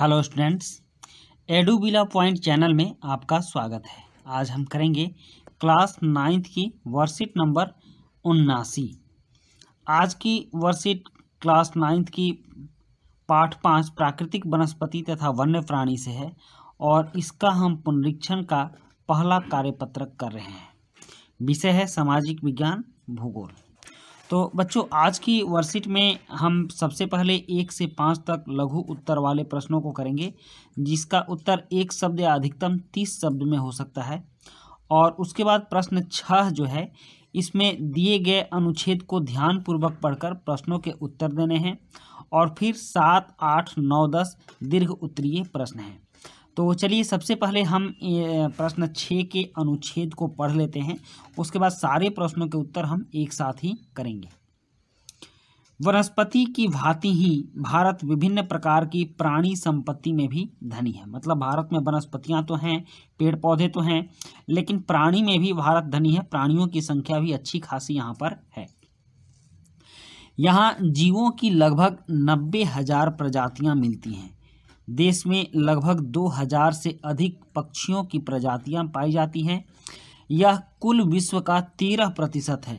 hello students Edubilla point channel में आपका स्वागत है आज हम करेंगे क्लास नाइन्थ की वर्कशीट नंबर उन्नासी आज की वर्कशीट क्लास नाइन्थ की पाठ पाँच प्राकृतिक वनस्पति तथा वन्य प्राणी से है और इसका हम पुनरीक्षण का पहला कार्यपत्रक कर रहे हैं विषय है सामाजिक विज्ञान भूगोल तो बच्चों आज की वर्कशीट में हम सबसे पहले एक से पाँच तक लघु उत्तर वाले प्रश्नों को करेंगे जिसका उत्तर एक शब्द या अधिकतम तीस शब्द में हो सकता है और उसके बाद प्रश्न छः जो है इसमें दिए गए अनुच्छेद को ध्यानपूर्वक पढ़कर प्रश्नों के उत्तर देने हैं और फिर सात आठ नौ दस दीर्घ उत्तरीय प्रश्न हैं तो चलिए सबसे पहले हम प्रश्न छः के अनुच्छेद को पढ़ लेते हैं उसके बाद सारे प्रश्नों के उत्तर हम एक साथ ही करेंगे वनस्पति की भांति ही भारत विभिन्न प्रकार की प्राणी संपत्ति में भी धनी है मतलब भारत में वनस्पतियाँ तो हैं पेड़ पौधे तो हैं लेकिन प्राणी में भी भारत धनी है प्राणियों की संख्या भी अच्छी खासी यहाँ पर है यहाँ जीवों की लगभग नब्बे हजार प्रजातियाँ मिलती हैं देश में लगभग 2000 से अधिक पक्षियों की प्रजातियां पाई जाती हैं यह कुल विश्व का तेरह प्रतिशत है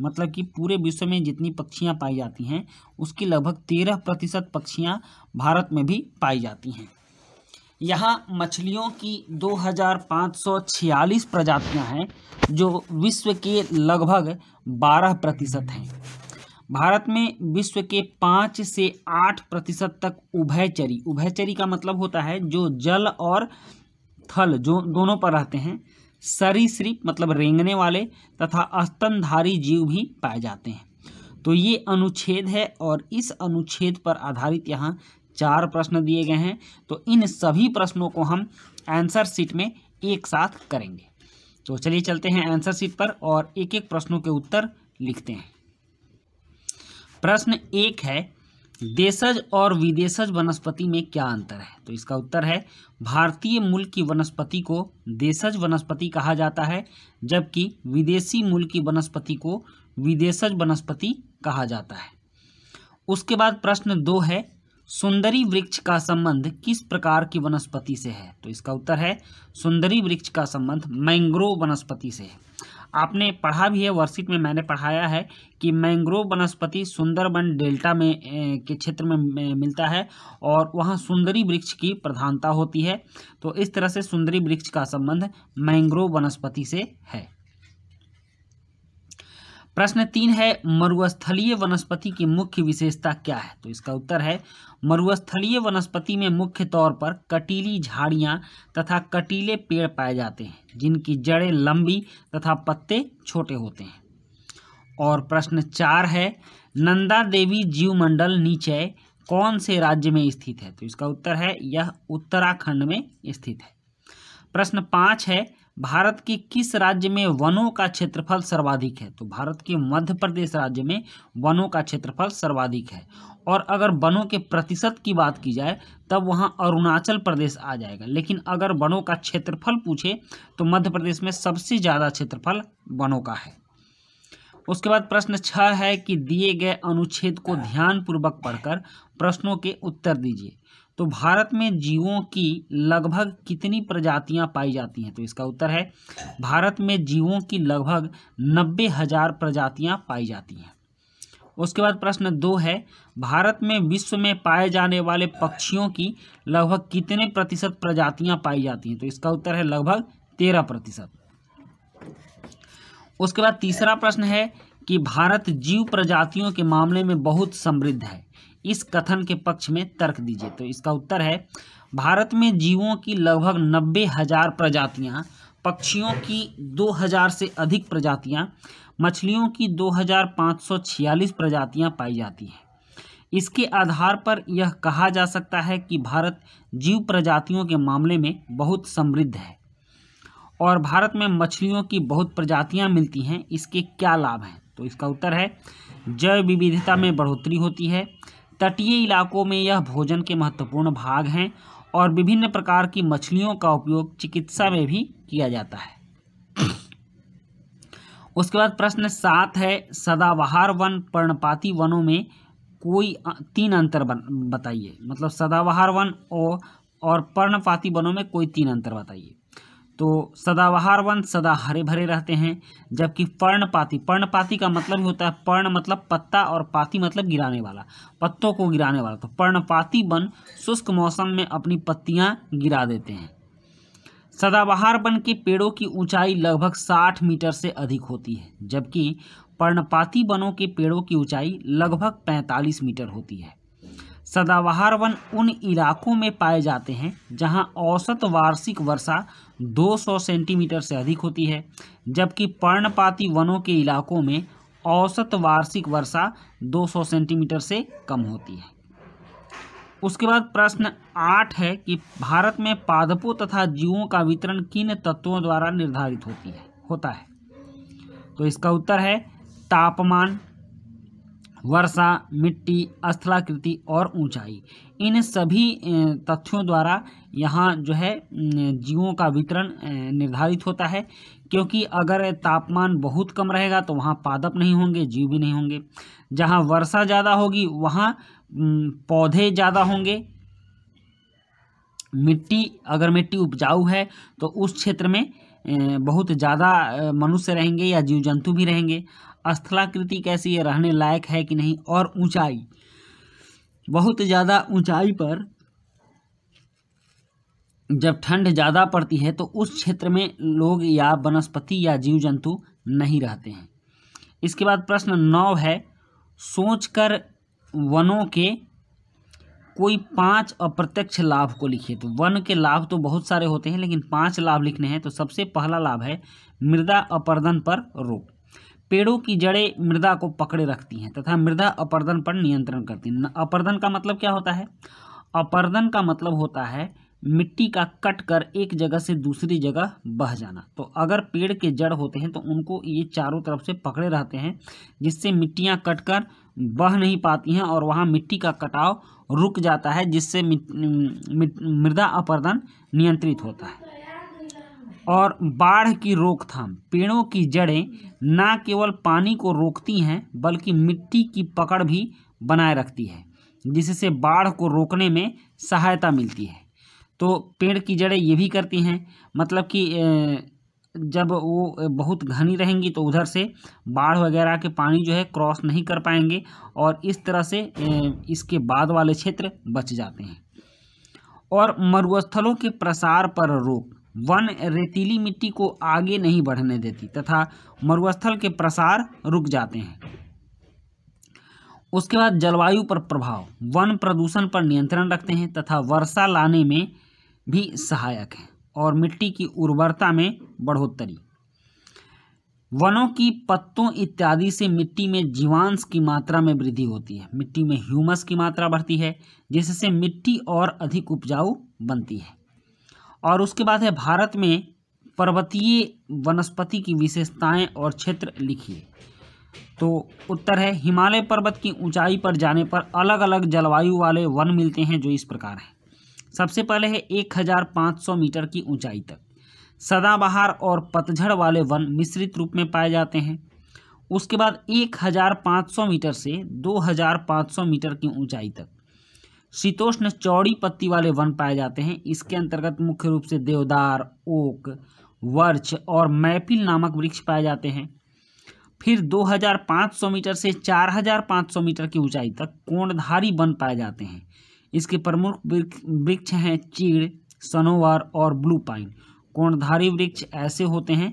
मतलब कि पूरे विश्व में जितनी पक्षियां पाई जाती हैं उसकी लगभग तेरह प्रतिशत पक्षियाँ भारत में भी पाई जाती हैं यहाँ मछलियों की 2546 प्रजातियां हैं जो विश्व के लगभग 12 प्रतिशत हैं भारत में विश्व के पाँच से आठ प्रतिशत तक उभयचरी उभयचरी का मतलब होता है जो जल और थल जो दोनों पर रहते हैं सरीसृप मतलब रेंगने वाले तथा अस्तनधारी जीव भी पाए जाते हैं तो ये अनुच्छेद है और इस अनुच्छेद पर आधारित यहाँ चार प्रश्न दिए गए हैं तो इन सभी प्रश्नों को हम आंसर सीट में एक साथ करेंगे तो चलिए चलते हैं आंसर सीट पर और एक एक प्रश्नों के उत्तर लिखते हैं प्रश्न एक है देशज और विदेशज वनस्पति में क्या अंतर है तो इसका उत्तर है भारतीय मूल की वनस्पति को देशज वनस्पति कहा जाता है जबकि विदेशी मूल की वनस्पति को विदेशज वनस्पति कहा जाता है उसके बाद प्रश्न दो है सुंदरी वृक्ष का संबंध किस प्रकार की वनस्पति से है तो इसका उत्तर है सुंदरी वृक्ष का संबंध मैंग्रोव वनस्पति से है आपने पढ़ा भी है वर्कशीट में मैंने पढ़ाया है कि मैंग्रोव वनस्पति सुंदरबन डेल्टा में के क्षेत्र में मिलता है और वहाँ सुंदरी वृक्ष की प्रधानता होती है तो इस तरह से सुंदरी वृक्ष का संबंध मैंग्रोव वनस्पति से है प्रश्न तीन है मरुस्थलीय वनस्पति की मुख्य विशेषता क्या है तो इसका उत्तर है मरुस्थलीय वनस्पति में मुख्य तौर पर कटीली झाड़ियाँ तथा कटीले पेड़ पाए जाते हैं जिनकी जड़ें लंबी तथा पत्ते छोटे होते हैं और प्रश्न चार है नंदा देवी जीवमंडल नीचे कौन से राज्य में स्थित है तो इसका उत्तर है यह उत्तराखंड में स्थित है प्रश्न पाँच है भारत के किस राज्य में वनों का क्षेत्रफल सर्वाधिक है तो भारत के मध्य प्रदेश राज्य में वनों का क्षेत्रफल सर्वाधिक है और अगर वनों के प्रतिशत की बात की जाए तब वहाँ अरुणाचल प्रदेश आ जाएगा लेकिन अगर वनों का क्षेत्रफल पूछे तो मध्य प्रदेश में सबसे ज़्यादा क्षेत्रफल वनों का है उसके बाद प्रश्न छः है कि दिए गए अनुच्छेद को ध्यानपूर्वक पढ़कर प्रश्नों के उत्तर दीजिए तो भारत में जीवों की लगभग कितनी प्रजातियां पाई जाती हैं तो इसका उत्तर है भारत में जीवों की लगभग नब्बे हजार प्रजातियां पाई जाती हैं उसके बाद प्रश्न दो है भारत में विश्व में पाए जाने वाले पक्षियों की लगभग कितने प्रतिशत प्रजातियां पाई जाती हैं तो इसका उत्तर है लगभग तेरह प्रतिशत उसके बाद तीसरा प्रश्न है कि भारत जीव प्रजातियों के मामले में बहुत समृद्ध है इस कथन के पक्ष में तर्क दीजिए तो इसका उत्तर है भारत में जीवों की लगभग नब्बे हजार प्रजातियाँ पक्षियों की 2000 से अधिक प्रजातियां, मछलियों की 2546 प्रजातियां पाई जाती हैं इसके आधार पर यह कहा जा सकता है कि भारत जीव प्रजातियों के मामले में बहुत समृद्ध है और भारत में मछलियों की बहुत प्रजातियां मिलती हैं इसके क्या लाभ हैं तो इसका उत्तर है जैव विविधता में बढ़ोतरी होती है तटीय इलाकों में यह भोजन के महत्वपूर्ण भाग हैं और विभिन्न प्रकार की मछलियों का उपयोग चिकित्सा में भी किया जाता है उसके बाद प्रश्न सात है सदाबहार वन पर्णपाती वनों में कोई तीन अंतर बताइए मतलब सदाबहार वन और और पर्णपाती वनों में कोई तीन अंतर बताइए तो सदाबहार वन सदा हरे भरे रहते हैं जबकि पर्णपाती पर्णपाती का मतलब होता है पर्ण मतलब पत्ता और पाती मतलब गिराने वाला पत्तों को गिराने वाला तो पर्णपाती वन शुष्क मौसम में अपनी पत्तियां गिरा देते हैं सदाबहार वन के पेड़ों की ऊंचाई लगभग 60 मीटर से अधिक होती है जबकि पर्णपाती वनों के पेड़ों की ऊंचाई लगभग पैंतालीस मीटर होती है सदाबहार वन उन इलाकों में पाए जाते हैं जहां औसत वार्षिक वर्षा 200 सेंटीमीटर से अधिक होती है जबकि पर्णपाती वनों के इलाकों में औसत वार्षिक वर्षा 200 सेंटीमीटर से कम होती है उसके बाद प्रश्न आठ है कि भारत में पादपों तथा जीवों का वितरण किन तत्वों द्वारा निर्धारित होती है होता है तो इसका उत्तर है तापमान वर्षा मिट्टी स्थलाकृति और ऊंचाई इन सभी तथ्यों द्वारा यहाँ जो है जीवों का वितरण निर्धारित होता है क्योंकि अगर तापमान बहुत कम रहेगा तो वहाँ पादप नहीं होंगे जीव भी नहीं होंगे जहाँ वर्षा ज़्यादा होगी वहाँ पौधे ज़्यादा होंगे मिट्टी अगर मिट्टी उपजाऊ है तो उस क्षेत्र में बहुत ज़्यादा मनुष्य रहेंगे या जीव जंतु भी रहेंगे स्थलाकृति कैसी है रहने लायक है कि नहीं और ऊंचाई बहुत ज़्यादा ऊंचाई पर जब ठंड ज़्यादा पड़ती है तो उस क्षेत्र में लोग या वनस्पति या जीव जंतु नहीं रहते हैं इसके बाद प्रश्न नौ है सोचकर वनों के कोई पांच अप्रत्यक्ष लाभ को लिखिए तो वन के लाभ तो बहुत सारे होते हैं लेकिन पांच लाभ लिखने हैं तो सबसे पहला लाभ है मृदा अपर्दन पर रोक पेड़ों की जड़ें मृदा को पकड़े रखती हैं तथा मृदा अपर्दन पर नियंत्रण करती हैं अपर्दन का मतलब क्या होता है अपर्दन का मतलब होता है मिट्टी का कट कर एक जगह से दूसरी जगह बह जाना तो अगर पेड़ के जड़ होते हैं तो उनको ये चारों तरफ से पकड़े रहते हैं जिससे मिट्टियाँ कट कर बह नहीं पाती हैं और वहाँ मिट्टी का कटाव रुक जाता है जिससे मृदा अपर्दन नियंत्रित होता है और बाढ़ की रोकथाम पेड़ों की जड़ें ना केवल पानी को रोकती हैं बल्कि मिट्टी की पकड़ भी बनाए रखती है जिससे बाढ़ को रोकने में सहायता मिलती है तो पेड़ की जड़ें ये भी करती हैं मतलब कि जब वो बहुत घनी रहेंगी तो उधर से बाढ़ वगैरह के पानी जो है क्रॉस नहीं कर पाएंगे और इस तरह से इसके बाद वाले क्षेत्र बच जाते हैं और मरुस्थलों के प्रसार पर रोक वन रेतीली मिट्टी को आगे नहीं बढ़ने देती तथा मरुस्थल के प्रसार रुक जाते हैं उसके बाद जलवायु पर प्रभाव वन प्रदूषण पर नियंत्रण रखते हैं तथा वर्षा लाने में भी सहायक है और मिट्टी की उर्वरता में बढ़ोतरी वनों की पत्तों इत्यादि से मिट्टी में जीवांश की मात्रा में वृद्धि होती है मिट्टी में ह्यूमस की मात्रा बढ़ती है जिससे मिट्टी और अधिक उपजाऊ बनती है और उसके बाद है भारत में पर्वतीय वनस्पति की विशेषताएं और क्षेत्र लिखिए तो उत्तर है हिमालय पर्वत की ऊंचाई पर जाने पर अलग अलग जलवायु वाले वन मिलते हैं जो इस प्रकार हैं सबसे पहले है 1500 मीटर की ऊंचाई तक सदाबहार और पतझड़ वाले वन मिश्रित रूप में पाए जाते हैं उसके बाद 1500 मीटर से 2500 मीटर की ऊंचाई तक शीतोष्ण चौड़ी पत्ती वाले वन पाए जाते हैं इसके अंतर्गत मुख्य रूप से देवदार ओक वर्च और मैपिल नामक वृक्ष पाए जाते हैं फिर 2500 मीटर से 4500 मीटर की ऊंचाई तक कोणधारी वन पाए जाते हैं इसके प्रमुख वृक्ष हैं चीड़ सनोवर और ब्लू पाइन कोणधारी वृक्ष ऐसे होते हैं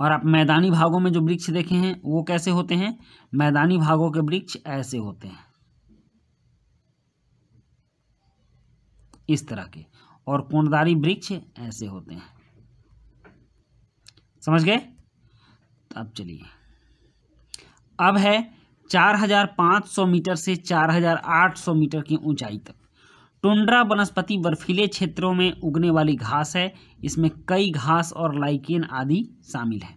और आप मैदानी भागों में जो वृक्ष देखे हैं वो कैसे होते हैं मैदानी भागों के वृक्ष ऐसे होते हैं इस तरह के और कोणदारी वृक्ष ऐसे होते हैं समझ गए अब चलिए अब है 4,500 मीटर से 4,800 मीटर की ऊंचाई तक टुंड्रा वनस्पति बर्फीले क्षेत्रों में उगने वाली घास है इसमें कई घास और लाइकेन आदि शामिल है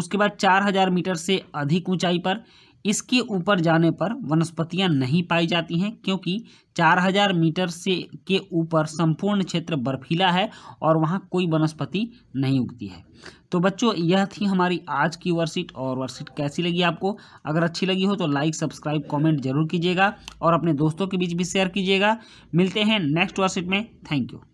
उसके बाद 4,000 मीटर से अधिक ऊंचाई पर इसके ऊपर जाने पर वनस्पतियां नहीं पाई जाती हैं क्योंकि 4000 मीटर से के ऊपर संपूर्ण क्षेत्र बर्फीला है और वहां कोई वनस्पति नहीं उगती है तो बच्चों यह थी हमारी आज की वर्कशीट और वर्कशीट कैसी लगी आपको अगर अच्छी लगी हो तो लाइक सब्सक्राइब कमेंट जरूर कीजिएगा और अपने दोस्तों के बीच भी शेयर कीजिएगा मिलते हैं नेक्स्ट वर्कशीट में थैंक यू